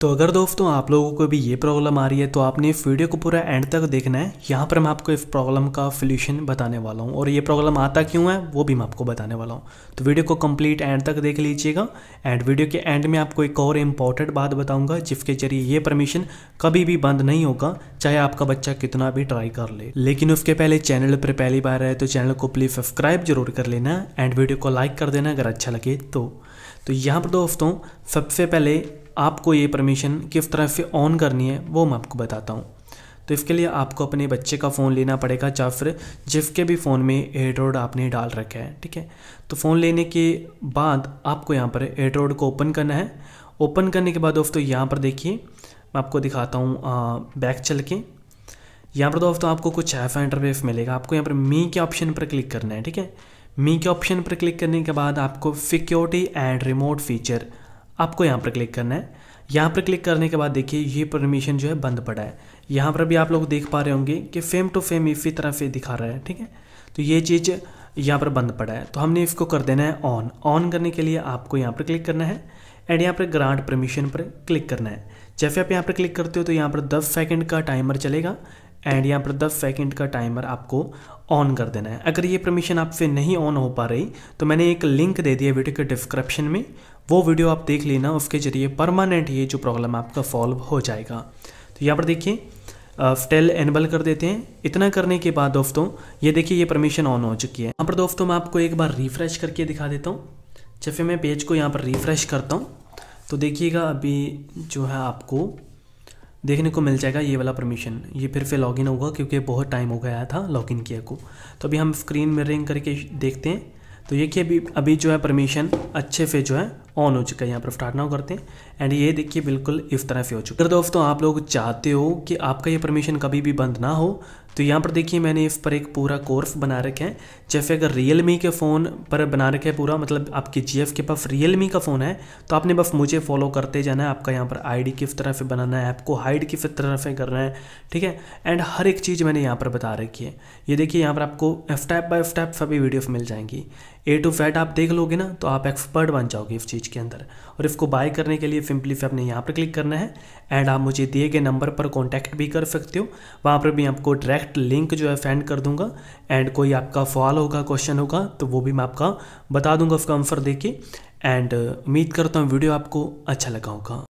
तो अगर दोस्तों आप लोगों को भी ये प्रॉब्लम आ रही है तो आपने इस वीडियो को पूरा एंड तक देखना है यहाँ पर मैं आपको इस प्रॉब्लम का सोल्यूशन बताने वाला हूँ और ये प्रॉब्लम आता क्यों है वो भी मैं आपको बताने वाला हूँ तो वीडियो को कंप्लीट एंड तक देख लीजिएगा एंड वीडियो के एंड में आपको एक और इम्पॉर्टेंट बात बताऊँगा जिसके जरिए ये परमिशन कभी भी बंद नहीं होगा चाहे आपका बच्चा कितना भी ट्राई कर ले। लेकिन उसके पहले चैनल पर पहली बार है तो चैनल को प्लीज़ सब्सक्राइब जरूर कर लेना एंड वीडियो को लाइक कर देना अगर अच्छा लगे तो।, तो यहाँ पर दोस्तों सबसे पहले आपको ये परमिशन किस तरह से ऑन करनी है वो मैं आपको बताता हूँ तो इसके लिए आपको अपने बच्चे का फ़ोन लेना पड़ेगा या फिर जिसके भी फ़ोन में एड्रॉयड आपने डाल रखा है ठीक है तो फ़ोन लेने के बाद आपको यहाँ पर एड्रॉयड को ओपन करना है ओपन करने के बाद दोस्तों यहाँ पर देखिए मैं आपको दिखाता हूँ बैक चल के यहाँ पर दोस्तों आपको कुछ ऐसा इंटरफेस मिलेगा आपको यहाँ पर मी के ऑप्शन पर क्लिक करना है ठीक है मी के ऑप्शन पर क्लिक करने के बाद आपको सिक्योरिटी एंड रिमोट फीचर आपको यहाँ पर क्लिक करना है यहाँ पर क्लिक करने के बाद देखिए ये परमिशन जो है बंद पड़ा है यहाँ पर भी आप लोग देख पा रहे होंगे कि फेम टू फेम इफ़ी तरह से दिखा रहा है ठीक है तो ये चीज़ यहाँ पर बंद पड़ा है तो हमने इसको कर देना है ऑन ऑन करने के लिए आपको यहाँ पर क्लिक करना है एंड यहाँ पर ग्रांट परमिशन पर क्लिक करना है जैसे आप यहाँ पर क्लिक करते हो तो यहाँ पर दस सेकेंड का टाइमर चलेगा एंड यहाँ पर 10 सेकंड का टाइमर आपको ऑन कर देना है अगर ये परमिशन आपसे नहीं ऑन हो पा रही तो मैंने एक लिंक दे दिया वीडियो के डिस्क्रिप्शन में वो वीडियो आप देख लेना उसके जरिए परमानेंट ये जो प्रॉब्लम आपका सॉल्व हो जाएगा तो यहाँ पर देखिए स्टेल एनेबल कर देते हैं इतना करने के बाद दोस्तों ये देखिए ये परमिशन ऑन हो चुकी है यहाँ पर दोस्तों मैं आपको एक बार रिफ्रेश करके दिखा देता हूँ जब मैं पेज को यहाँ पर रिफ्रेश करता हूँ तो देखिएगा अभी जो है आपको देखने को मिल जाएगा ये वाला परमिशन ये फिर फिर लॉगिन होगा क्योंकि बहुत टाइम हो गया था लॉगिन किया को तो अभी हम स्क्रीन मिररिंग करके देखते हैं तो ये कि अभी अभी जो है परमिशन अच्छे से जो है ऑन हो चुका है यहाँ पर स्टार्ट ना करते हैं एंड ये देखिए बिल्कुल इस तरह से हो चुका है दोस्तों आप लोग चाहते हो कि आपका ये परमिशन कभी भी बंद ना हो तो यहाँ पर देखिए मैंने इस पर एक पूरा कोर्स बना रखे हैं जैसे अगर रियल मी के फ़ोन पर बना रखे हैं पूरा मतलब आपके जी के पास रियल मी का फ़ोन है तो आपने बस मुझे फॉलो करते जाना है आपका यहाँ पर आईडी किस तरह से बनाना है आपको हाइड किस तरह से करना है ठीक है एंड हर एक चीज़ मैंने यहाँ पर बता रखी है ये देखिए यहाँ पर आपको स्टेप बाय स्टेप सभी वीडियोज़ मिल जाएंगी ए टू फैट आप देख लोगे ना तो आप एक्सपर्ट बन जाओगे इस चीज़ के अंदर और इसको बाय करने के लिए सिंपली से आपने यहाँ पर क्लिक करना है एंड आप मुझे दिए गए नंबर पर कॉन्टैक्ट भी कर सकते हो वहाँ पर भी आपको डायरेक्ट डायरेक्ट लिंक जो है सेंड कर दूंगा एंड कोई आपका फॉल होगा क्वेश्चन होगा तो वो भी मैं आपका बता दूंगा उसका आंसर देके एंड उम्मीद करता हूँ वीडियो आपको अच्छा लगा होगा